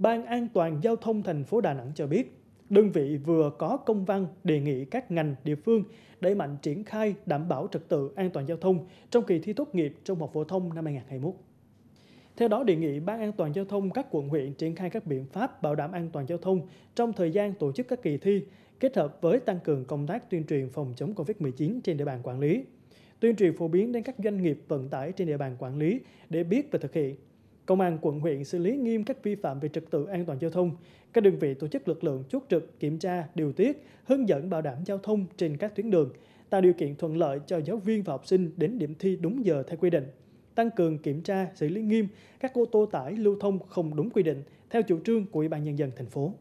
Ban An toàn Giao thông thành phố Đà Nẵng cho biết, đơn vị vừa có công văn đề nghị các ngành địa phương đẩy mạnh triển khai đảm bảo trật tự an toàn giao thông trong kỳ thi tốt nghiệp trung học phổ thông năm 2021. Theo đó, đề nghị Ban An toàn Giao thông các quận huyện triển khai các biện pháp bảo đảm an toàn giao thông trong thời gian tổ chức các kỳ thi, kết hợp với tăng cường công tác tuyên truyền phòng chống COVID-19 trên địa bàn quản lý tuyên truyền phổ biến đến các doanh nghiệp vận tải trên địa bàn quản lý để biết và thực hiện Công an quận huyện xử lý nghiêm các vi phạm về trật tự an toàn giao thông. Các đơn vị tổ chức lực lượng chốt trực, kiểm tra, điều tiết, hướng dẫn bảo đảm giao thông trên các tuyến đường, tạo điều kiện thuận lợi cho giáo viên và học sinh đến điểm thi đúng giờ theo quy định. Tăng cường kiểm tra, xử lý nghiêm các ô tô tải lưu thông không đúng quy định theo chủ trương của Ủy ban nhân dân thành phố.